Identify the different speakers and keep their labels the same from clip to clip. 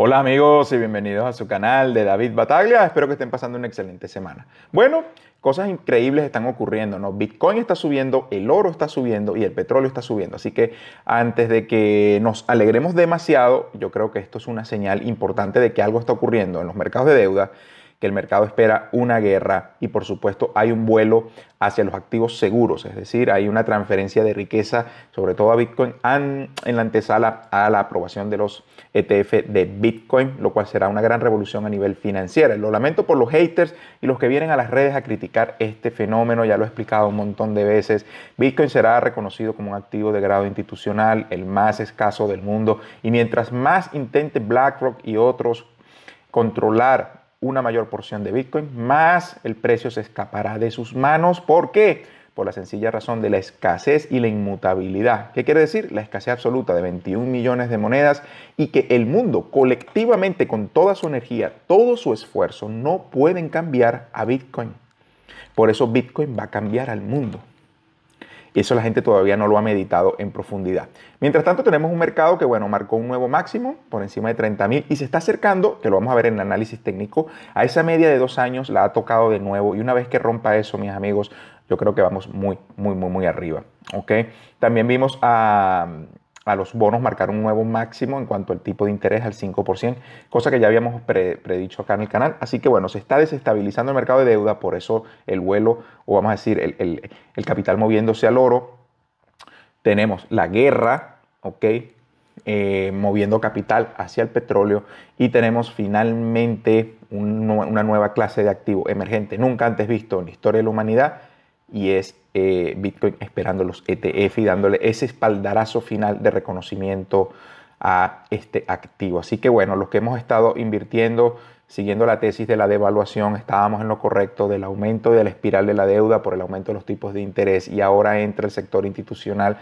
Speaker 1: Hola amigos y bienvenidos a su canal de David Bataglia. Espero que estén pasando una excelente semana. Bueno, cosas increíbles están ocurriendo, ¿no? Bitcoin está subiendo, el oro está subiendo y el petróleo está subiendo. Así que antes de que nos alegremos demasiado, yo creo que esto es una señal importante de que algo está ocurriendo en los mercados de deuda que el mercado espera una guerra y por supuesto hay un vuelo hacia los activos seguros, es decir, hay una transferencia de riqueza, sobre todo a Bitcoin, en la antesala a la aprobación de los ETF de Bitcoin, lo cual será una gran revolución a nivel financiero. Lo lamento por los haters y los que vienen a las redes a criticar este fenómeno, ya lo he explicado un montón de veces. Bitcoin será reconocido como un activo de grado institucional, el más escaso del mundo, y mientras más intente BlackRock y otros controlar una mayor porción de Bitcoin, más el precio se escapará de sus manos. ¿Por qué? Por la sencilla razón de la escasez y la inmutabilidad. ¿Qué quiere decir? La escasez absoluta de 21 millones de monedas y que el mundo colectivamente, con toda su energía, todo su esfuerzo, no pueden cambiar a Bitcoin. Por eso Bitcoin va a cambiar al mundo y eso la gente todavía no lo ha meditado en profundidad. Mientras tanto, tenemos un mercado que, bueno, marcó un nuevo máximo por encima de 30.000 y se está acercando, que lo vamos a ver en el análisis técnico, a esa media de dos años la ha tocado de nuevo y una vez que rompa eso, mis amigos, yo creo que vamos muy, muy, muy, muy arriba. ¿ok? También vimos a, a los bonos marcar un nuevo máximo en cuanto al tipo de interés al 5%, cosa que ya habíamos predicho acá en el canal. Así que bueno, se está desestabilizando el mercado de deuda, por eso el vuelo, o vamos a decir, el, capital moviéndose al oro. Tenemos la guerra, ¿ok? Eh, moviendo capital hacia el petróleo y tenemos finalmente una nueva clase de activo emergente nunca antes visto en la historia de la humanidad y es eh, Bitcoin esperando los ETF y dándole ese espaldarazo final de reconocimiento a este activo. Así que bueno, los que hemos estado invirtiendo siguiendo la tesis de la devaluación, estábamos en lo correcto del aumento de la espiral de la deuda por el aumento de los tipos de interés y ahora entra el sector institucional,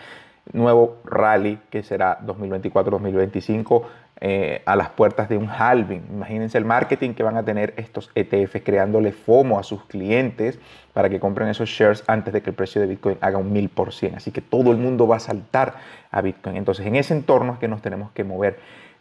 Speaker 1: nuevo rally que será 2024-2025 eh, a las puertas de un halving. Imagínense el marketing que van a tener estos ETFs creándole FOMO a sus clientes para que compren esos shares antes de que el precio de Bitcoin haga un 1000%. Así que todo el mundo va a saltar a Bitcoin. Entonces en ese entorno es que nos tenemos que mover.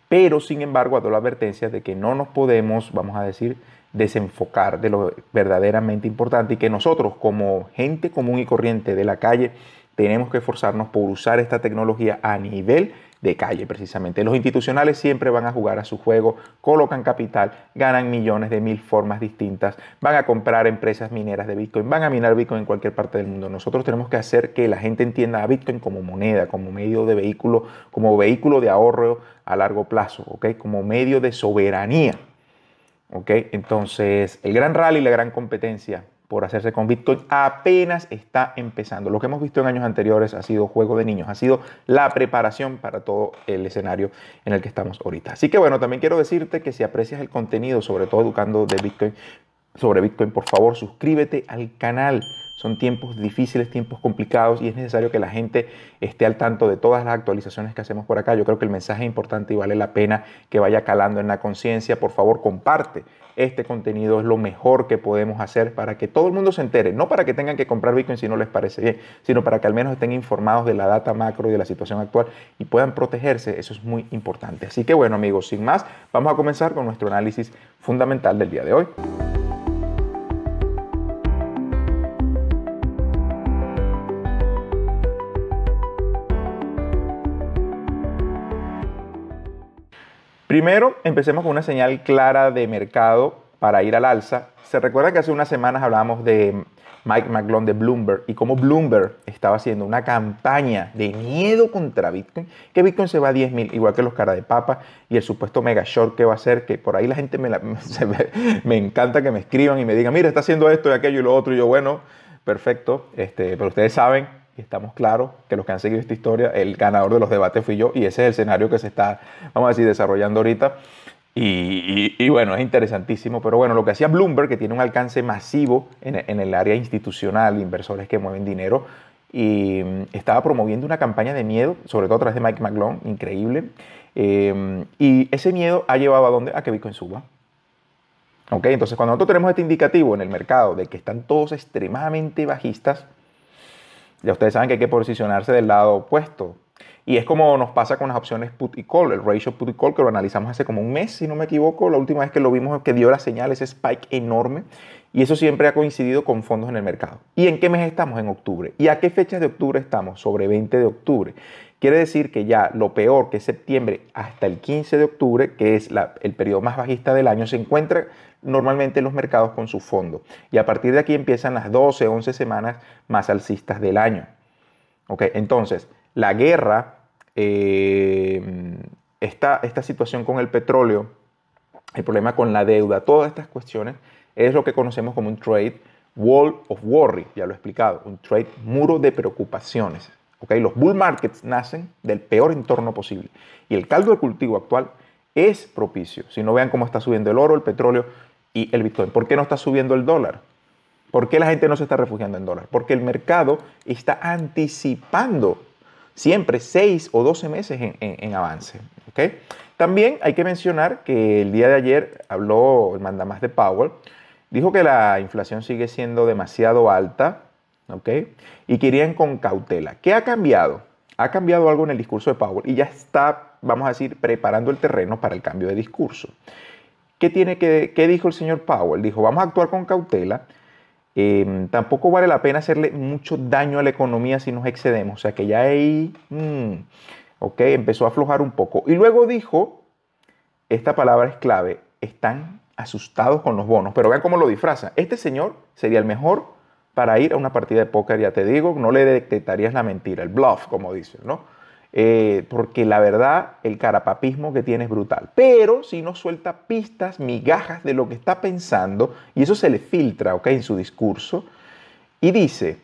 Speaker 1: Pero sin embargo, hago la advertencia de que no nos podemos, vamos a decir, desenfocar de lo verdaderamente importante y que nosotros como gente común y corriente de la calle tenemos que esforzarnos por usar esta tecnología a nivel de calle precisamente. Los institucionales siempre van a jugar a su juego, colocan capital, ganan millones de mil formas distintas, van a comprar empresas mineras de Bitcoin, van a minar Bitcoin en cualquier parte del mundo. Nosotros tenemos que hacer que la gente entienda a Bitcoin como moneda, como medio de vehículo, como vehículo de ahorro a largo plazo, como medio de soberanía. Entonces, el gran rally, la gran competencia por hacerse con Bitcoin apenas está empezando. Lo que hemos visto en años anteriores ha sido juego de niños, ha sido la preparación para todo el escenario en el que estamos ahorita. Así que bueno, también quiero decirte que si aprecias el contenido, sobre todo educando de Bitcoin, sobre Bitcoin, por favor suscríbete al canal son tiempos difíciles, tiempos complicados y es necesario que la gente esté al tanto de todas las actualizaciones que hacemos por acá. Yo creo que el mensaje es importante y vale la pena que vaya calando en la conciencia. Por favor, comparte este contenido es lo mejor que podemos hacer para que todo el mundo se entere, no para que tengan que comprar Bitcoin si no les parece bien, sino para que al menos estén informados de la data macro y de la situación actual y puedan protegerse, eso es muy importante. Así que bueno amigos, sin más, vamos a comenzar con nuestro análisis fundamental del día de hoy. Primero, empecemos con una señal clara de mercado para ir al alza. Se recuerda que hace unas semanas hablábamos de Mike McGlone de Bloomberg y cómo Bloomberg estaba haciendo una campaña de miedo contra Bitcoin, que Bitcoin se va a 10.000, igual que los cara de papa y el supuesto mega short que va a hacer. que por ahí la gente me, me, encanta que me escriban y me digan, mira, está haciendo esto y aquello y lo otro, y yo, bueno, perfecto, este, pero ustedes saben y estamos claros que los que han seguido esta historia, el ganador de los debates fui yo y ese es el escenario que se está, vamos a decir, desarrollando ahorita. Y, bueno, es interesantísimo, pero bueno, lo que hacía Bloomberg, que tiene un alcance masivo en, el área institucional, inversores que mueven dinero, y mm, estaba promoviendo una campaña de miedo, sobre todo a través de Mike McClone, increíble. Em, y ese miedo ha llevado a dónde? A que Bitcoin suba. okay Entonces, cuando nosotros tenemos este indicativo en el mercado de que están todos extremadamente bajistas, ya ustedes saben que hay que posicionarse del lado opuesto. Y es como nos pasa con las opciones put y call, el ratio put y call que lo analizamos hace como un mes, si no me equivoco, la última vez que lo vimos que dio la señal, ese spike enorme, y eso siempre ha coincidido con fondos en el mercado. ¿Y en qué mes estamos? En octubre. ¿Y a qué fechas de octubre estamos? Sobre 20 de octubre. Quiere decir que ya lo peor que es septiembre hasta el 15 de octubre, que es el periodo más bajista del año, se encuentra normalmente los mercados con su fondo. Y a partir de aquí empiezan las 12, 11 semanas más alcistas del año. ¿Okay? Entonces, la guerra, eh, esta, situación con el petróleo, el problema con la deuda, todas estas cuestiones es lo que conocemos como un trade wall of worry, ya lo he explicado, un trade muro de preocupaciones. ¿okay? Los bull markets nacen del peor entorno posible y el caldo de cultivo actual es propicio. Si no vean cómo está subiendo el oro, el petróleo, y el Bitcoin? ¿Por qué no está subiendo el dólar? ¿Por qué la gente no se está refugiando en dólar? Porque el mercado está anticipando siempre 6 o 12 meses en, avance. También hay que mencionar que el día de ayer habló el mandamás de Powell, dijo que la inflación sigue siendo demasiado alta y que irían con cautela. ¿Qué ha cambiado? Ha cambiado algo en el discurso de Powell y ya está, vamos a decir, preparando el terreno para el cambio de discurso. ¿Qué, tiene que, qué dijo el señor Powell? Dijo, vamos a actuar con cautela. Em, tampoco vale la pena hacerle mucho daño a la economía si nos excedemos. O sea que ya ahí mm, okay, empezó a aflojar un poco. Y luego dijo, esta palabra es clave, están asustados con los bonos. Pero vean cómo lo disfraza. Este señor sería el mejor para ir a una partida de póker, ya te digo, no le detectarías la mentira, el bluff, como dicen, ¿no? Eh, porque la verdad el carapapismo que tiene es brutal. Pero si no suelta pistas, migajas de lo que está pensando, y eso se le filtra en su discurso, y dice,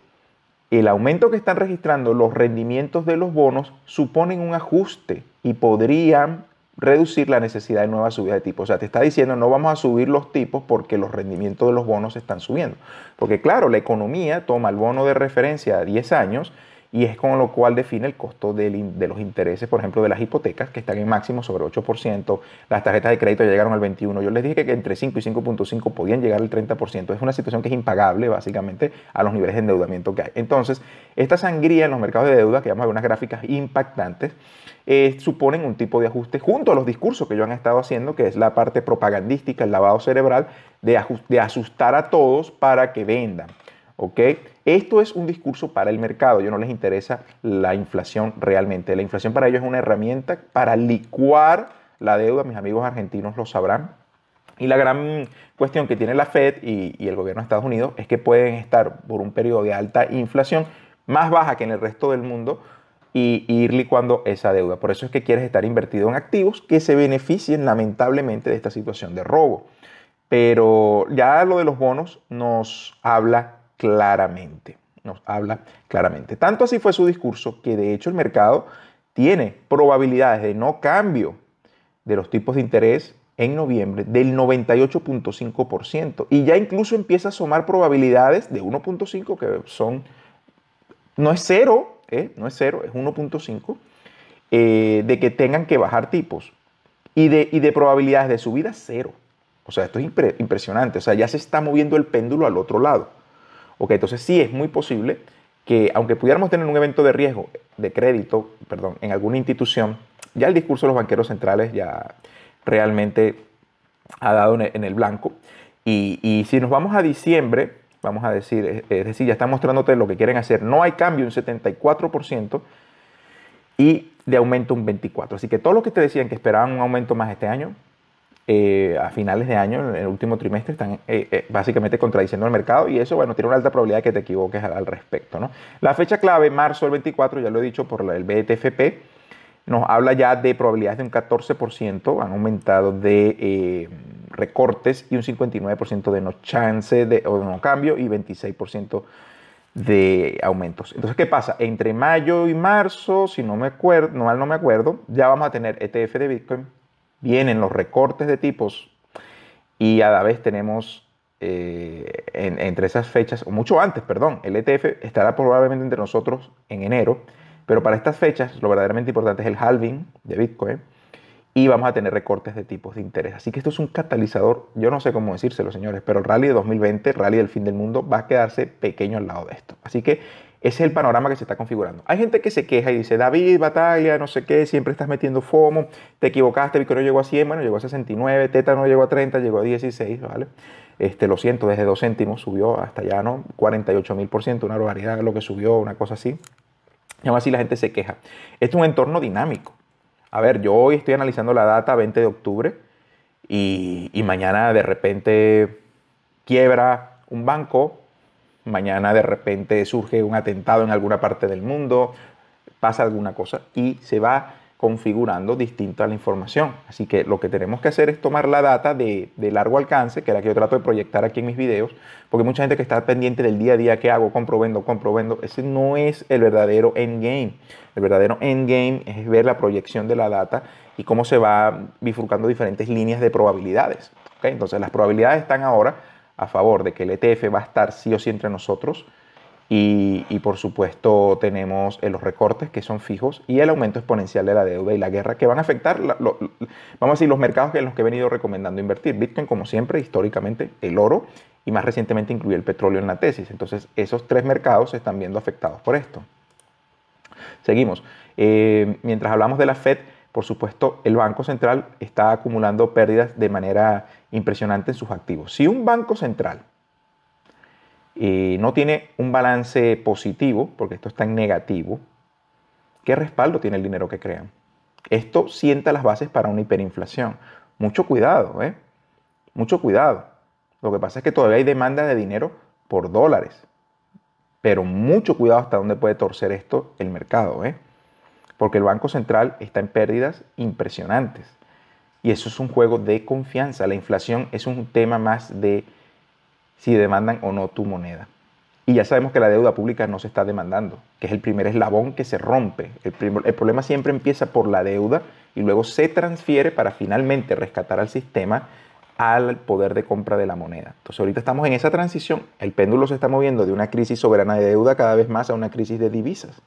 Speaker 1: el aumento que están registrando los rendimientos de los bonos suponen un ajuste y podrían reducir la necesidad de nuevas subidas de tipos. O sea, te está diciendo no vamos a subir los tipos porque los rendimientos de los bonos están subiendo. Porque claro, la economía toma el bono de referencia a 10 años y es con lo cual define el costo de los intereses, por ejemplo, de las hipotecas, que están en máximo sobre 8%, las tarjetas de crédito ya llegaron al 21%, yo les dije que entre 5 y 5.5 podían llegar al 30%, es una situación que es impagable básicamente a los niveles de endeudamiento que hay. Entonces, esta sangría en los mercados de deuda, que vamos a ver unas gráficas impactantes, eh, suponen un tipo de ajuste junto a los discursos que yo han estado haciendo, que es la parte propagandística, el lavado cerebral, de, de asustar a todos para que vendan. ¿ok? Esto es un discurso para el mercado, Yo no les interesa la inflación realmente. La inflación para ellos es una herramienta para licuar la deuda, mis amigos argentinos lo sabrán. Y la gran cuestión que tiene la Fed y, el gobierno de Estados Unidos es que pueden estar por un periodo de alta inflación, más baja que en el resto del mundo, y, y, ir licuando esa deuda. Por eso es que quieres estar invertido en activos que se beneficien lamentablemente de esta situación de robo. Pero ya lo de los bonos nos habla claramente. Nos habla claramente. Tanto así fue su discurso que de hecho el mercado tiene probabilidades de no cambio de los tipos de interés en noviembre del 98.5% y ya incluso empieza a sumar probabilidades de 1.5 que son, no es cero, ¿eh? no es cero, es 1.5, eh, de que tengan que bajar tipos y de, de probabilidades de subida cero. O sea, esto es impresionante, o sea, ya se está moviendo el péndulo al otro lado. Ok, entonces sí es muy posible que aunque pudiéramos tener un evento de riesgo de crédito, perdón, en alguna institución, ya el discurso de los banqueros centrales ya realmente ha dado en el blanco. Y, y si nos vamos a diciembre, vamos a decir, es decir, ya están mostrándote lo que quieren hacer. No hay cambio un 74% y de aumento un 24%. Así que todos los que te decían que esperaban un aumento más este año, eh, a finales de año, en el último trimestre, están eh, eh, básicamente contradiciendo al mercado y eso, bueno, tiene una alta probabilidad de que te equivoques al, respecto. ¿no? La fecha clave, marzo del 24, ya lo he dicho por el BTFP, nos habla ya de probabilidades de un 14%, han aumentado de recortes y un 59% de no chance de, o de no cambio y 26% de aumentos. Entonces, ¿qué pasa? Entre mayo y marzo, si no me acuerdo, no mal no me acuerdo, ya vamos a tener ETF de Bitcoin, vienen los recortes de tipos y a la vez tenemos eh, entre esas fechas, o mucho antes, perdón, el ETF estará probablemente entre nosotros en enero, pero para estas fechas lo verdaderamente importante es el halving de Bitcoin y vamos a tener recortes de tipos de interés. Así que esto es un catalizador, yo no sé cómo decírselo señores, pero el rally de 2020, rally del fin del mundo, va a quedarse pequeño al lado de esto. Así que es el panorama que se está configurando. Hay gente que se queja y dice, David, batalla, no sé qué, siempre estás metiendo FOMO, te equivocaste, no llegó a 100, bueno, llegó a 69, Teta no llegó a 30, llegó a 16, ¿vale? Este, lo siento, desde 2 céntimos subió hasta ya, ¿no? 48 mil por ciento, una barbaridad lo que subió, una cosa así. Y aún así la gente se queja. Este es un entorno dinámico. A ver, yo hoy estoy analizando la data 20 de octubre y, y mañana de repente quiebra un banco mañana de repente surge un atentado en alguna parte del mundo, pasa alguna cosa y se va configurando distinta la información. Así que lo que tenemos que hacer es tomar la data de, largo alcance, que es la que yo trato de proyectar aquí en mis videos, porque mucha gente que está pendiente del día a día, que hago? Comprobando, comprobando. Ese no es el verdadero endgame. El verdadero endgame es ver la proyección de la data y cómo se va bifurcando diferentes líneas de probabilidades. Entonces las probabilidades están ahora a favor de que el ETF va a estar sí o sí entre nosotros. Y, por supuesto tenemos los recortes que son fijos y el aumento exponencial de la deuda y la guerra que van a afectar, vamos a decir, los mercados en los que he venido recomendando invertir. Bitcoin, como siempre, históricamente, el oro y más recientemente incluye el petróleo en la tesis. Entonces, esos tres mercados se están viendo afectados por esto. Seguimos. Eh, mientras hablamos de la Fed, por supuesto, el Banco Central está acumulando pérdidas de manera impresionante en sus activos. Si un banco central eh, no tiene un balance positivo, porque esto está en negativo, ¿qué respaldo tiene el dinero que crean? Esto sienta las bases para una hiperinflación. Mucho cuidado, ¿eh? Mucho cuidado. Lo que pasa es que todavía hay demanda de dinero por dólares. Pero mucho cuidado hasta dónde puede torcer esto el mercado, ¿eh? Porque el Banco Central está en pérdidas impresionantes. Y eso es un juego de confianza. La inflación es un tema más de si demandan o no tu moneda. Y ya sabemos que la deuda pública no se está demandando, que es el primer eslabón que se rompe. El, el problema siempre empieza por la deuda y luego se transfiere para finalmente rescatar al sistema al poder de compra de la moneda. Entonces ahorita estamos en esa transición. El péndulo se está moviendo de una crisis soberana de deuda cada vez más a una crisis de divisas,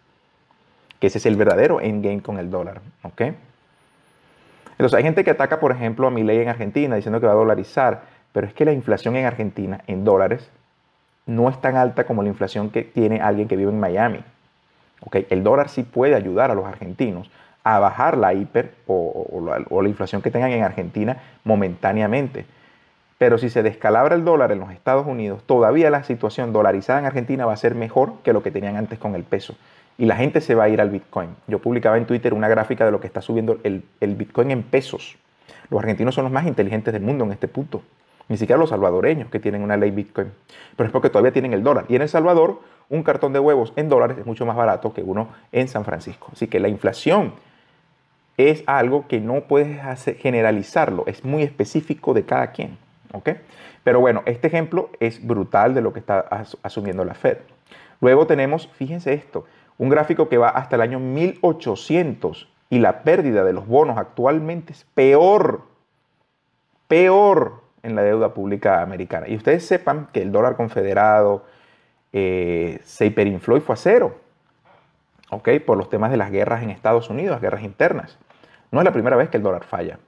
Speaker 1: que ese es el verdadero endgame con el dólar. ¿ok? Entonces, hay gente que ataca, por ejemplo, a mi ley en Argentina diciendo que va a dolarizar, pero es que la inflación en Argentina, en dólares, no es tan alta como la inflación que tiene alguien que vive en Miami. El dólar sí puede ayudar a los argentinos a bajar la hiper o, o la inflación que tengan en Argentina momentáneamente. Pero si se descalabra el dólar en los Estados Unidos, todavía la situación dolarizada en Argentina va a ser mejor que lo que tenían antes con el peso y la gente se va a ir al Bitcoin. Yo publicaba en Twitter una gráfica de lo que está subiendo el, Bitcoin en pesos. Los argentinos son los más inteligentes del mundo en este punto. Ni siquiera los salvadoreños que tienen una ley Bitcoin. Pero es porque todavía tienen el dólar. Y en El Salvador, un cartón de huevos en dólares es mucho más barato que uno en San Francisco. Así que la inflación es algo que no puedes generalizarlo. Es muy específico de cada quien. ¿ok? Pero bueno, este ejemplo es brutal de lo que está asumiendo la Fed. Luego tenemos, fíjense esto, un gráfico que va hasta el año 1800 y la pérdida de los bonos actualmente es peor, peor en la deuda pública americana. Y ustedes sepan que el dólar confederado eh, se hiperinfló y fue a cero, ¿ok? Por los temas de las guerras en Estados Unidos, las guerras internas. No es la primera vez que el dólar falla.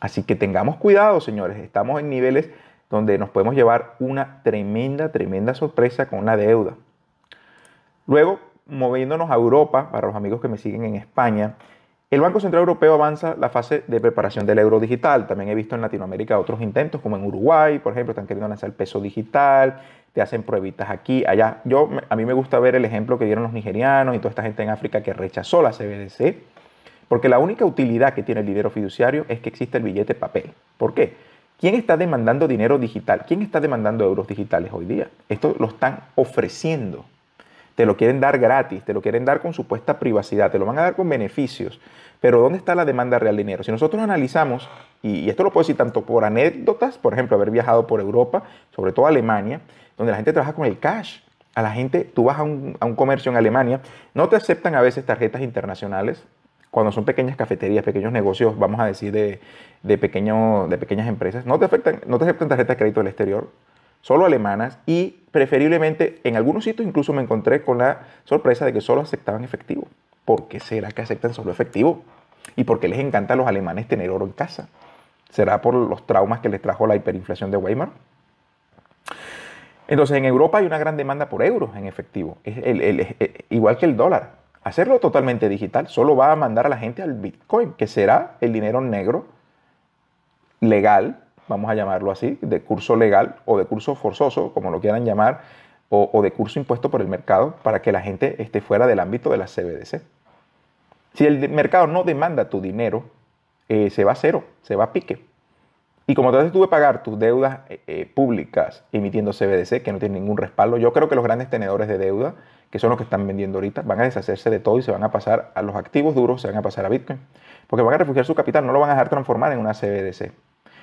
Speaker 1: Así que tengamos cuidado, señores, estamos en niveles donde nos podemos llevar una tremenda, tremenda sorpresa con una deuda. Luego, moviéndonos a Europa, para los amigos que me siguen en España, el Banco Central Europeo avanza la fase de preparación del euro digital. También he visto en Latinoamérica otros intentos, como en Uruguay, por ejemplo, están queriendo lanzar el peso digital, te hacen pruebitas aquí, allá. Yo, a mí me gusta ver el ejemplo que dieron los nigerianos y toda esta gente en África que rechazó la CBDC, porque la única utilidad que tiene el dinero fiduciario es que existe el billete papel. ¿Por qué? ¿Quién está demandando dinero digital? ¿Quién está demandando euros digitales hoy día? Esto lo están ofreciendo te lo quieren dar gratis, te lo quieren dar con supuesta privacidad, te lo van a dar con beneficios. Pero ¿dónde está la demanda real de dinero? Si nosotros analizamos, y, esto lo puedo decir tanto por anécdotas, por ejemplo, haber viajado por Europa, sobre todo Alemania, donde la gente trabaja con el cash. A la gente, tú vas a un, comercio en Alemania, no te aceptan a veces tarjetas internacionales, cuando son pequeñas cafeterías, pequeños negocios, vamos a decir, de, de pequeñas empresas, no te, no te aceptan tarjetas de crédito del exterior solo alemanas y preferiblemente en algunos sitios incluso me encontré con la sorpresa de que solo aceptaban efectivo. ¿Por qué será que aceptan solo efectivo? ¿Y por qué les encanta a los alemanes tener oro en casa? ¿Será por los traumas que les trajo la hiperinflación de Weimar? Entonces en Europa hay una gran demanda por euros en efectivo, es eh, igual que el dólar. Hacerlo totalmente digital solo va a mandar a la gente al Bitcoin, que será el dinero negro legal vamos a llamarlo así, de curso legal o de curso forzoso, como lo quieran llamar, o, de curso impuesto por el mercado para que la gente esté fuera del ámbito de la CBDC. Si el mercado no demanda tu dinero, eh, se va a cero, se va a pique. Y como entonces tú a pagar tus deudas eh, eh, públicas emitiendo CBDC, que no tiene ningún respaldo, yo creo que los grandes tenedores de deuda, que son los que están vendiendo ahorita, van a deshacerse de todo y se van a pasar a los activos duros, se van a pasar a Bitcoin, porque van a refugiar su capital, no lo van a dejar transformar en una CBDC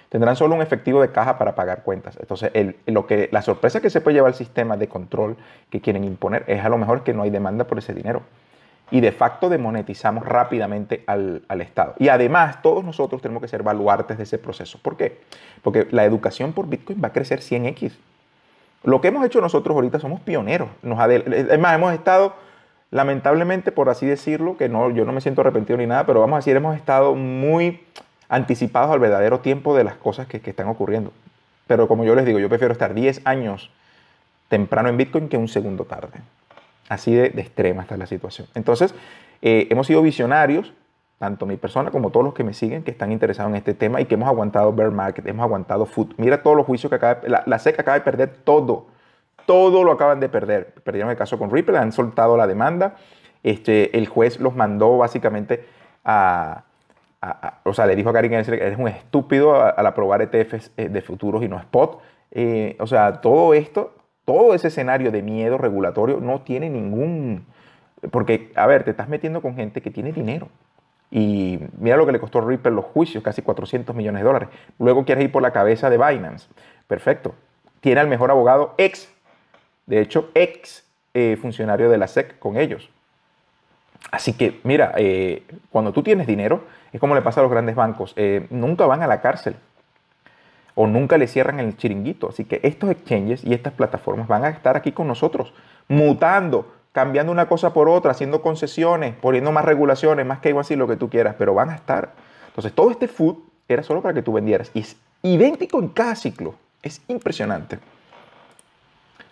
Speaker 1: tendrán solo un efectivo de caja para pagar cuentas. Entonces, lo que, la sorpresa que se puede llevar el sistema de control que quieren imponer es a lo mejor que no hay demanda por ese dinero. Y de facto demonetizamos rápidamente al, Estado. Y además, todos nosotros tenemos que ser baluartes de ese proceso. ¿Por qué? Porque la educación por Bitcoin va a crecer 100x. Lo que hemos hecho nosotros ahorita somos pioneros. Nos Además, hemos estado, lamentablemente, por así decirlo, que no, yo no me siento arrepentido ni nada, pero vamos a decir, hemos estado muy anticipados al verdadero tiempo de las cosas que, están ocurriendo. Pero como yo les digo, yo prefiero estar 10 años temprano en Bitcoin que un segundo tarde. Así de, extrema está la situación. Entonces, eh, hemos sido visionarios, tanto mi persona como todos los que me siguen, que están interesados en este tema y que hemos aguantado bear market, hemos aguantado food. Mira todos los juicios que acaba de, la, la SEC acaba de perder todo. Todo lo acaban de perder. Perdieron el caso con Ripple, han soltado la demanda. Este, el juez los mandó básicamente a, o sea, le dijo a Gary Gensler que eres un estúpido al aprobar ETFs eh, de futuros y no spot. Eh, o sea, todo esto, todo ese escenario de miedo regulatorio no tiene ningún... Porque, a ver, te estás metiendo con gente que tiene dinero. Y mira lo que le costó Ripple los juicios, casi 400 millones de dólares. Luego quieres ir por la cabeza de Binance. Perfecto. Tiene al mejor abogado ex, de hecho, ex eh, funcionario de la SEC con ellos. Así que, mira, eh, cuando tú tienes dinero, es como le pasa a los grandes bancos, eh, nunca van a la cárcel o nunca le cierran el chiringuito. Así que estos exchanges y estas plataformas van a estar aquí con nosotros, mutando, cambiando una cosa por otra, haciendo concesiones, poniendo más regulaciones, más que igual así, lo que tú quieras, pero van a estar. Entonces, todo este food era solo para que tú vendieras. Y es idéntico en cada ciclo. Es impresionante.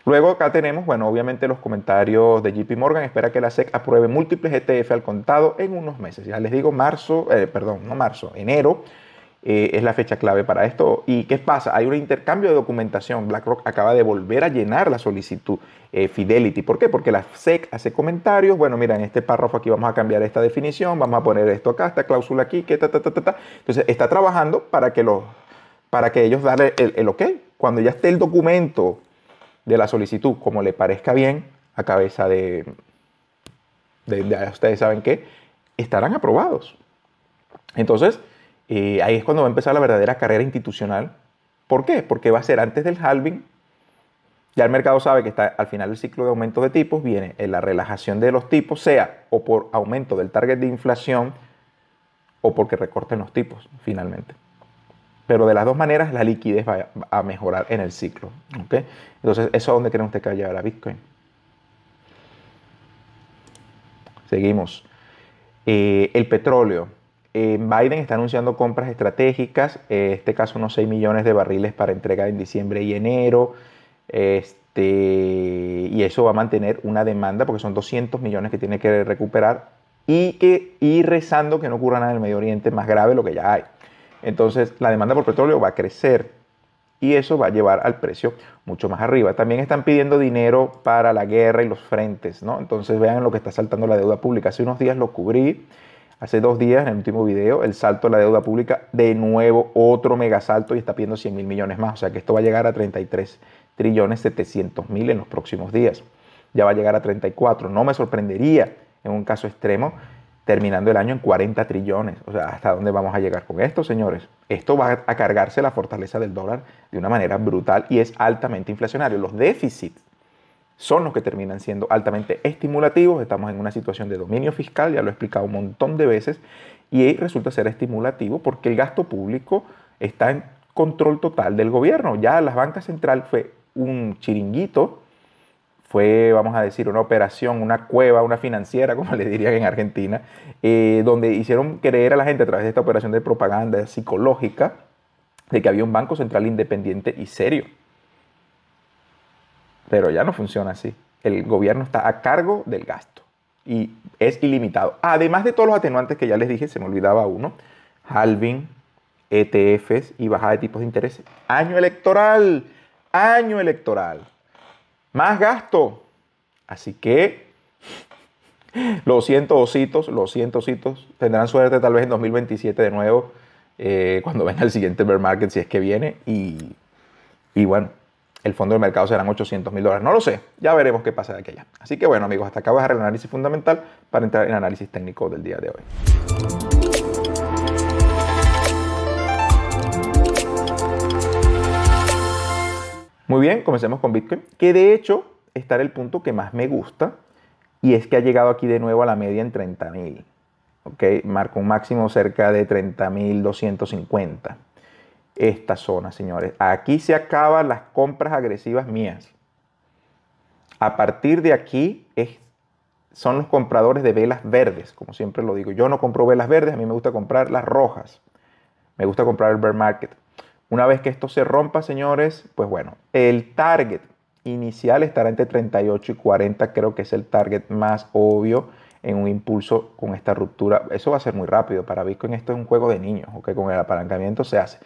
Speaker 1: Luego acá tenemos, bueno, obviamente los comentarios de JP Morgan. Espera que la SEC apruebe múltiples ETF al contado en unos meses. Ya les digo, marzo, eh, perdón, no marzo, enero eh, es la fecha clave para esto. ¿Y qué pasa? Hay un intercambio de documentación. BlackRock acaba de volver a llenar la solicitud eh, Fidelity. ¿Por qué? Porque la SEC hace comentarios. Bueno, mira, en este párrafo aquí vamos a cambiar esta definición, vamos a poner esto acá, esta cláusula aquí, que ta, ta, ta, ta, Entonces está trabajando para que, para que ellos den el, el ok. Cuando ya esté el documento de la solicitud como le parezca bien a cabeza de, ustedes saben que estarán aprobados. Entonces, eh, ahí es cuando va a empezar la verdadera carrera institucional. ¿Por qué? Porque va a ser antes del halving. Ya el mercado sabe que está al final del ciclo de aumento de tipos, viene en la relajación de los tipos, sea o por aumento del target de inflación o porque recorten los tipos finalmente. Pero de las dos maneras, la liquidez va a mejorar en el ciclo. Entonces, ¿eso a dónde cree usted que va a Bitcoin? Seguimos. Eh, el petróleo. Eh, Biden está anunciando compras estratégicas, en eh, este caso unos 6 millones de barriles para entrega en diciembre y enero. Este, y eso va a mantener una demanda porque son 200 millones que tiene que recuperar y, que, y rezando que no ocurra nada en el Medio Oriente más grave lo que ya hay. Entonces la demanda por petróleo va a crecer y eso va a llevar al precio mucho más arriba. También están pidiendo dinero para la guerra y los frentes, ¿no? Entonces vean lo que está saltando la deuda pública. Hace unos días lo cubrí, hace dos días en el último video, el salto de la deuda pública, de nuevo otro mega salto y está pidiendo 100 mil millones más. O sea que esto va a llegar a 33 trillones 700 mil en los próximos días. Ya va a llegar a 34. No me sorprendería en un caso extremo terminando el año en 40 trillones. O sea, ¿hasta dónde vamos a llegar con esto, señores? Esto va a cargarse la fortaleza del dólar de una manera brutal y es altamente inflacionario. Los déficits son los que terminan siendo altamente estimulativos. Estamos en una situación de dominio fiscal, ya lo he explicado un montón de veces, y resulta ser estimulativo porque el gasto público está en control total del gobierno. Ya la banca central fue un chiringuito fue, vamos a decir, una operación, una cueva, una financiera, como le dirían en Argentina, eh, donde hicieron creer a la gente a través de esta operación de propaganda psicológica de que había un banco central independiente y serio. Pero ya no funciona así. El gobierno está a cargo del gasto y es ilimitado. Además de todos los atenuantes que ya les dije, se me olvidaba uno, halving, ETFs y bajada de tipos de interés. Año electoral, año electoral más gasto. Así que los 100 ositos, los 100 ositos tendrán suerte tal vez en 2027 de nuevo, eh, cuando venga el siguiente bear market, si es que viene. Y, bueno, el fondo del mercado serán 800 mil dólares. No lo sé, ya veremos qué pasa de aquella. Así que bueno, amigos, hasta acá voy a dejar el análisis fundamental para entrar en el análisis técnico del día de hoy. bien, comencemos con Bitcoin, que de hecho está en el punto que más me gusta y es que ha llegado aquí de nuevo a la media en 30.000. ¿ok? Marca un máximo cerca de 30.250. Esta zona, señores. Aquí se acaban las compras agresivas mías. A partir de aquí es, son los compradores de velas verdes, como siempre lo digo. Yo no compro velas verdes, a mí me gusta comprar las rojas. Me gusta comprar el bear market. Una vez que esto se rompa, señores, pues bueno, el target inicial estará entre 38 y 40, creo que es el target más obvio en un impulso con esta ruptura. Eso va a ser muy rápido. Para Bitcoin esto es un juego de niños, que con el apalancamiento se hace.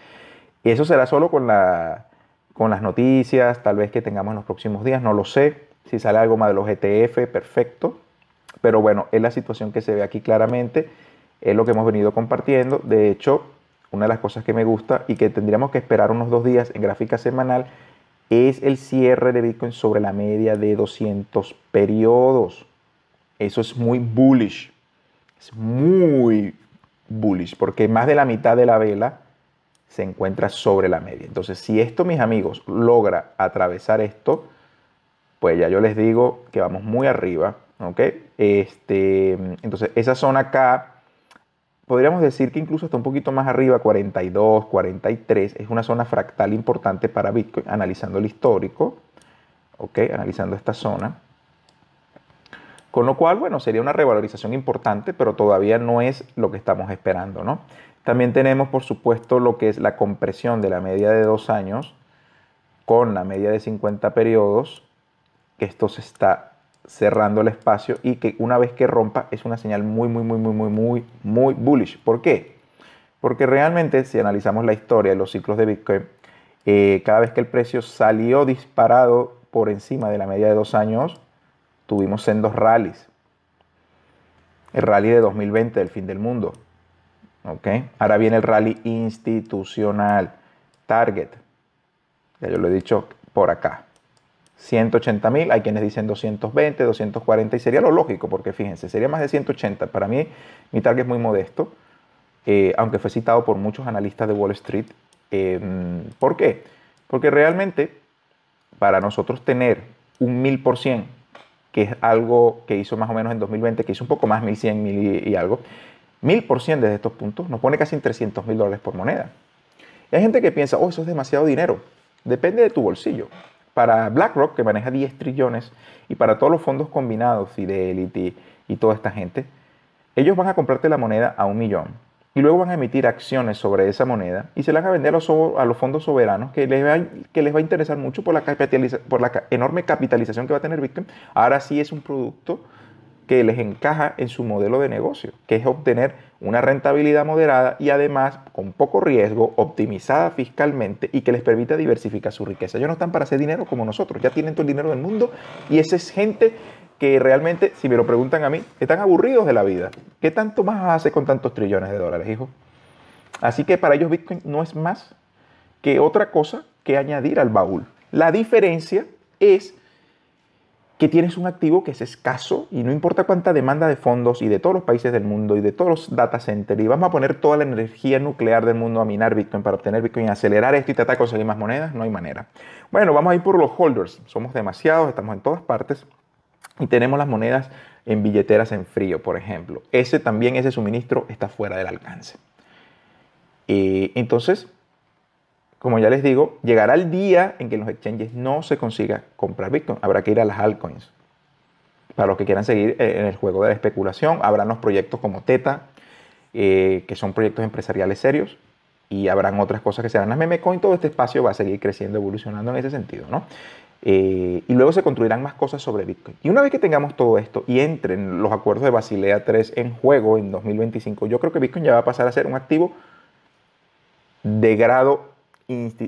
Speaker 1: Y eso será solo con, la, con las noticias, tal vez que tengamos en los próximos días, no lo sé. Si sale algo más de los ETF, perfecto. Pero bueno, es la situación que se ve aquí claramente, es lo que hemos venido compartiendo. De hecho, una de las cosas que me gusta y que tendríamos que esperar unos dos días en gráfica semanal es el cierre de Bitcoin sobre la media de 200 periodos. Eso es muy bullish. Es muy bullish porque más de la mitad de la vela se encuentra sobre la media. Entonces, si esto, mis amigos, logra atravesar esto, pues ya yo les digo que vamos muy arriba. ¿ok? Este, entonces, esa zona acá podríamos decir que incluso está un poquito más arriba, 42, 43, es una zona fractal importante para Bitcoin, analizando el histórico, ¿ok? Analizando esta zona. Con lo cual, bueno, sería una revalorización importante, pero todavía no es lo que estamos esperando, ¿no? También tenemos, por supuesto, lo que es la compresión de la media de dos años con la media de 50 periodos, que esto se está cerrando el espacio y que una vez que rompa es una señal muy, muy, muy, muy, muy, muy, muy bullish. ¿Por qué? Porque realmente si analizamos la historia de los ciclos de Bitcoin, eh, cada vez que el precio salió disparado por encima de la media de dos años, tuvimos sendos rallies. El rally de 2020, del fin del mundo. ¿Okay? Ahora viene el rally institucional, target. Ya yo lo he dicho por acá. 180 mil, hay quienes dicen 220, 240 y sería lo lógico, porque fíjense, sería más de 180. Para mí mi target es muy modesto, eh, aunque fue citado por muchos analistas de Wall Street. Em, ¿Por qué? Porque realmente para nosotros tener un 1000%, que es algo que hizo más o menos en 2020, que hizo un poco más, 1100 mil y, mil algo, 1000% desde estos puntos nos pone casi en 300 mil dólares por moneda. hay gente que piensa, oh, eso es demasiado dinero. Depende de tu bolsillo para BlackRock, que maneja 10 trillones, y para todos los fondos combinados, Fidelity y toda esta gente, ellos van a comprarte la moneda a un millón y luego van a emitir acciones sobre esa moneda y se las van a vender a los, fondos soberanos que les, va, a interesar mucho por la, por la enorme capitalización que va a tener Bitcoin. Ahora sí es un producto que les encaja en su modelo de negocio, que es obtener una rentabilidad moderada y además con poco riesgo, optimizada fiscalmente y que les permita diversificar su riqueza. Ellos no están para hacer dinero como nosotros, ya tienen todo el dinero del mundo y esa es gente que realmente, si me lo preguntan a mí, están aburridos de la vida. ¿Qué tanto más hace con tantos trillones de dólares, hijo? Así que para ellos Bitcoin no es más que otra cosa que añadir al baúl. La diferencia es que tienes un activo que es escaso y no importa cuánta demanda de fondos y de todos los países del mundo y de todos los data centers y vamos a poner toda la energía nuclear del mundo a minar Bitcoin para obtener Bitcoin, y acelerar esto y tratar de conseguir más monedas, no hay manera. Bueno, vamos a ir por los holders, somos demasiados, estamos en todas partes y tenemos las monedas en billeteras en frío, por ejemplo. Ese también, ese suministro está fuera del alcance. Eh, entonces, como ya les digo, llegará el día en que en los exchanges no se consiga comprar Bitcoin. Habrá que ir a las altcoins. Para los que quieran seguir eh, en el juego de la especulación, habrán los proyectos como Teta, eh, que son proyectos empresariales serios, y habrán otras cosas que serán las memecoin. Todo este espacio va a seguir creciendo, evolucionando en ese sentido, ¿no? Eh, y luego se construirán más cosas sobre Bitcoin. Y una vez que tengamos todo esto y entren los acuerdos de Basilea 3 en juego en 2025, yo creo que Bitcoin ya va a pasar a ser un activo de grado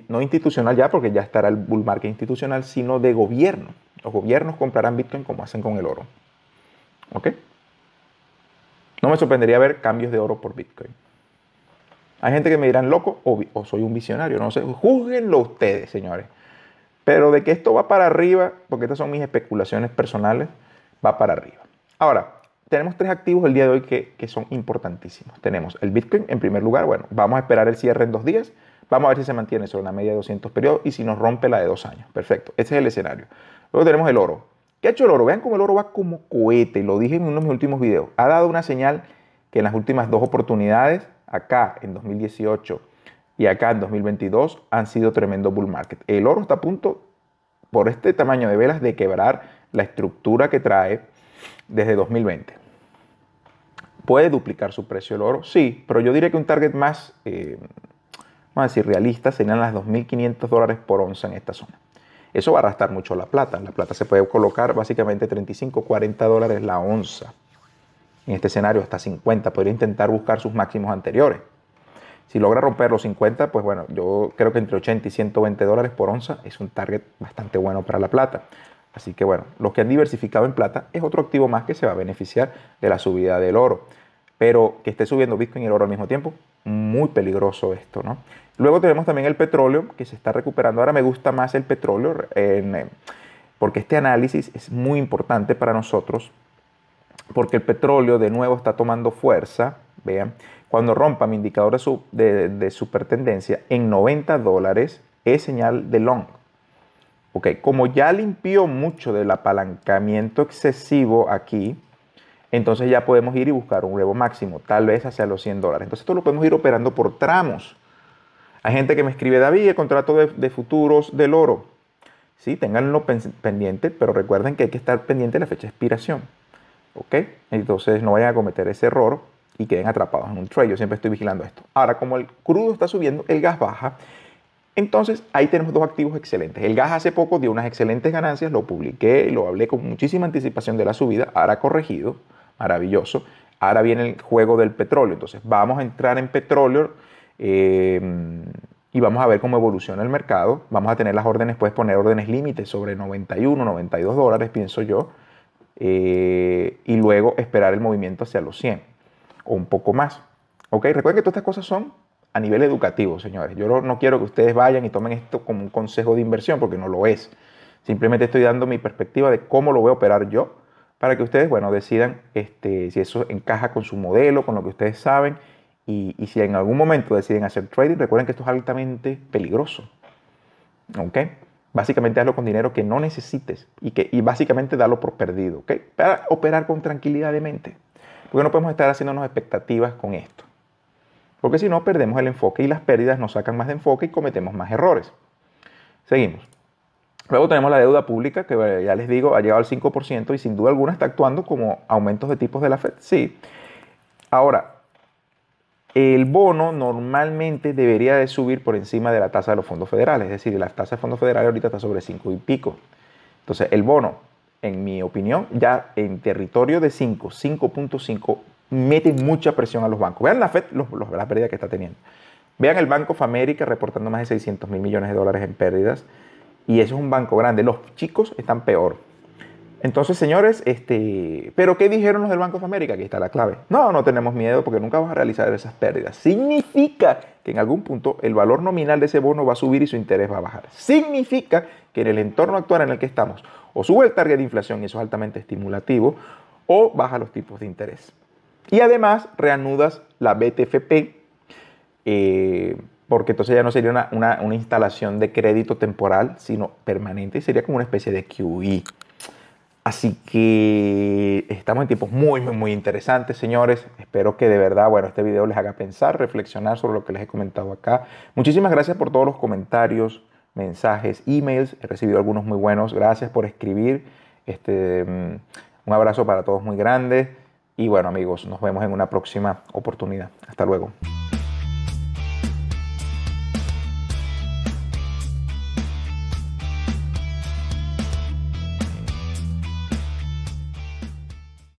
Speaker 1: no institucional ya, porque ya estará el bull market institucional, sino de gobierno. Los gobiernos comprarán Bitcoin como hacen con el oro. ¿Ok? No me sorprendería ver cambios de oro por Bitcoin. Hay gente que me dirán loco o, soy un visionario, no sé. Júzguenlo ustedes, señores. Pero de que esto va para arriba, porque estas son mis especulaciones personales, va para arriba. Ahora, tenemos tres activos el día de hoy que, que, son importantísimos. Tenemos el Bitcoin en primer lugar. Bueno, vamos a esperar el cierre en dos días. Vamos a ver si se mantiene sobre la media de 200 periodos y si nos rompe la de dos años. Perfecto, ese es el escenario. Luego tenemos el oro. ¿Qué ha hecho el oro? Vean cómo el oro va como cohete, lo dije en uno de mis últimos videos. Ha dado una señal que en las últimas dos oportunidades, acá en 2018 y acá en 2022, han sido tremendo bull market. El oro está a punto, por este tamaño de velas, de quebrar la estructura que trae desde 2020. ¿Puede duplicar su precio el oro? Sí, pero yo diría que un target más eh, vamos a decir realistas, serían las 2.500 dólares por onza en esta zona. Eso va a arrastrar mucho la plata. La plata se puede colocar básicamente 35, 40 dólares la onza. En este escenario hasta 50. Podría intentar buscar sus máximos anteriores. Si logra romper los 50, pues bueno, yo creo que entre 80 y 120 dólares por onza es un target bastante bueno para la plata. Así que bueno, los que han diversificado en plata es otro activo más que se va a beneficiar de la subida del oro. Pero que esté subiendo Bitcoin y el oro al mismo tiempo, muy peligroso esto, ¿no? Luego tenemos también el petróleo, que se está recuperando. Ahora me gusta más el petróleo, eh, porque este análisis es muy importante para nosotros, porque el petróleo de nuevo está tomando fuerza, vean, cuando rompa mi indicador de, de supertendencia en 90 dólares, es señal de long. Ok, como ya limpió mucho del apalancamiento excesivo aquí, entonces ya podemos ir y buscar un huevo máximo, tal vez hacia los 100 dólares. Entonces esto lo podemos ir operando por tramos. Hay gente que me escribe, David, el contrato de, futuros del oro. Sí, tenganlo pendiente, pero recuerden que hay que estar pendiente de la fecha de expiración. ¿Ok? Entonces no vayan a cometer ese error y queden atrapados en un trade. Yo siempre estoy vigilando esto. Ahora, como el crudo está subiendo, el gas baja. Entonces ahí tenemos dos activos excelentes. El gas hace poco dio unas excelentes ganancias, lo publiqué, lo hablé con muchísima anticipación de la subida, ahora corregido maravilloso. Ahora viene el juego del petróleo. Entonces vamos a entrar en petróleo eh, y vamos a ver cómo evoluciona el mercado. Vamos a tener las órdenes, puedes poner órdenes límites sobre 91, 92 dólares, pienso yo. Eh, y luego esperar el movimiento hacia los 100 o un poco más. ¿Ok? Recuerden que todas estas cosas son a nivel educativo, señores. Yo no quiero que ustedes vayan y tomen esto como un consejo de inversión porque no lo es. Simplemente estoy dando mi perspectiva de cómo lo voy a operar yo para que ustedes, bueno, decidan este, si eso encaja con su modelo, con lo que ustedes saben. Y, si en algún momento deciden hacer trading, recuerden que esto es altamente peligroso. ¿Ok? Básicamente hazlo con dinero que no necesites y, que, y básicamente dalo por perdido. Para operar con tranquilidad de mente. Porque no podemos estar haciéndonos expectativas con esto. Porque si no, perdemos el enfoque y las pérdidas nos sacan más de enfoque y cometemos más errores. Seguimos. Luego tenemos la deuda pública, que eh, ya les digo, ha llegado al 5% y sin duda alguna está actuando como aumentos de tipos de la Fed. Sí. Ahora, el bono normalmente debería de subir por encima de la tasa de los fondos federales, es decir, la tasa de fondos federales ahorita está sobre 5 y pico. Entonces, el bono, en mi opinión, ya en territorio de 5, 5.5, mete mucha presión a los bancos. Vean la Fed, los, las pérdidas que está teniendo. Vean el Banco of reportando más de 600 mil millones de dólares en pérdidas. Y eso es un banco grande. Los chicos están peor. Entonces, señores, este, ¿pero qué dijeron los del Banco de América? Aquí está la clave. No, no tenemos miedo porque nunca vas a realizar esas pérdidas. Significa que en algún punto el valor nominal de ese bono va a subir y su interés va a bajar. Significa que en el entorno actual en el que estamos, o sube el target de inflación y eso es altamente estimulativo, o baja los tipos de interés. Y además reanudas la BTFP eh, porque entonces ya no sería una, instalación de crédito temporal, sino permanente y sería como una especie de QE. Así que estamos en tiempos muy, muy, muy interesantes, señores. Espero que de verdad, bueno, este video les haga pensar, reflexionar sobre lo que les he comentado acá. Muchísimas gracias por todos los comentarios, mensajes, emails. He recibido algunos muy buenos. Gracias por escribir. Este, mm, un abrazo para todos muy grande. Y bueno, amigos, nos vemos en una próxima oportunidad. Hasta luego.